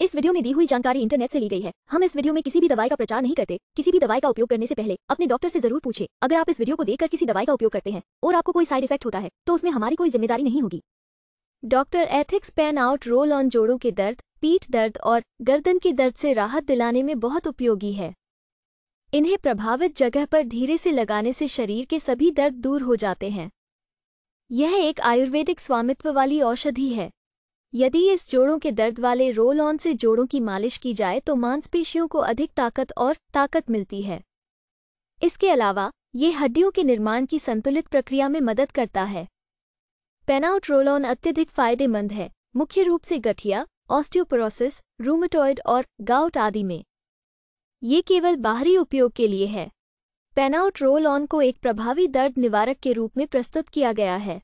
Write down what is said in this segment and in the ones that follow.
इस वीडियो में दी हुई जानकारी इंटरनेट से ली गई है हम इस वीडियो में किसी भी दवाई का प्रचार नहीं करते किसी भी दवाई का उपयोग करने से पहले अपने डॉक्टर से जरूर पूछे अगर आप इस वीडियो को देखकर किसी दवाई का उपयोग करते हैं और आपको कोई साइड इफेक्ट होता है तो उसमें हमारी कोई जिम्मेदारी नहीं होगी doctor ethics pain out roll on जोड़ों के दर्द पीठ दर्द और गर्दन के दर्द से राहत दिलाने में बहुत उपयोगी है इन्हें प्रभावित जगह पर धीरे से लगाने से शरीर के सभी दर्द दूर हो जाते हैं यह एक आयुर्वेदिक स्वामित्व वाली औषधि है यदि इस जोड़ों के दर्द वाले रोल ऑन से जोड़ों की मालिश की जाए तो मांसपेशियों को अधिक ताकत और ताकत मिलती है इसके अलावा ये हड्डियों के निर्माण की संतुलित प्रक्रिया में मदद करता है पेनाउट रोल ऑन अत्यधिक फायदेमंद है मुख्य रूप से गठिया ऑस्टियोपोरोसिस रूमेटॉइड और गाउट आदि में ये केवल बाहरी उपयोग के लिए है पेनाउट रोल ऑन को एक प्रभावी दर्द निवारक के रूप में प्रस्तुत किया गया है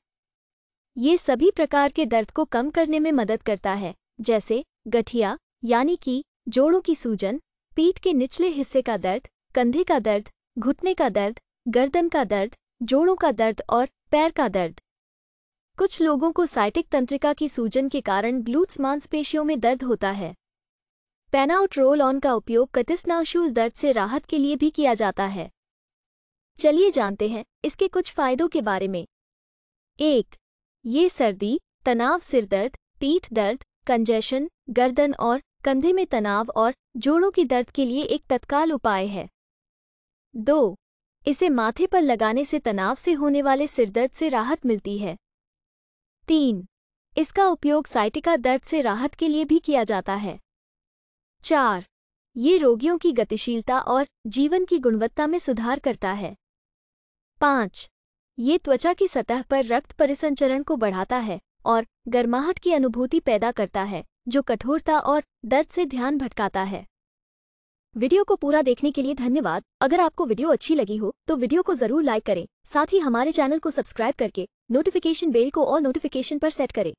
ये सभी प्रकार के दर्द को कम करने में मदद करता है जैसे गठिया यानी कि जोड़ों की सूजन पीठ के निचले हिस्से का दर्द कंधे का दर्द घुटने का दर्द गर्दन का दर्द जोड़ों का दर्द और पैर का दर्द कुछ लोगों को साइटिक तंत्रिका की सूजन के कारण ग्लूट्स मांसपेशियों में दर्द होता है पेनाउट रोल ऑन का उपयोग कटिस्नाशूल दर्द से राहत के लिए भी किया जाता है चलिए जानते हैं इसके कुछ फायदों के बारे में एक ये सर्दी तनाव सिरदर्द पीठ दर्द कंजेशन गर्दन और कंधे में तनाव और जोड़ों की दर्द के लिए एक तत्काल उपाय है दो इसे माथे पर लगाने से तनाव से होने वाले सिरदर्द से राहत मिलती है तीन इसका उपयोग साइटिका दर्द से राहत के लिए भी किया जाता है चार ये रोगियों की गतिशीलता और जीवन की गुणवत्ता में सुधार करता है पाँच ये त्वचा की सतह पर रक्त परिसंचरण को बढ़ाता है और गर्माहट की अनुभूति पैदा करता है जो कठोरता और दर्द से ध्यान भटकाता है वीडियो को पूरा देखने के लिए धन्यवाद अगर आपको वीडियो अच्छी लगी हो तो वीडियो को जरूर लाइक करें साथ ही हमारे चैनल को सब्सक्राइब करके नोटिफिकेशन बेल को और नोटिफिकेशन पर सेट करें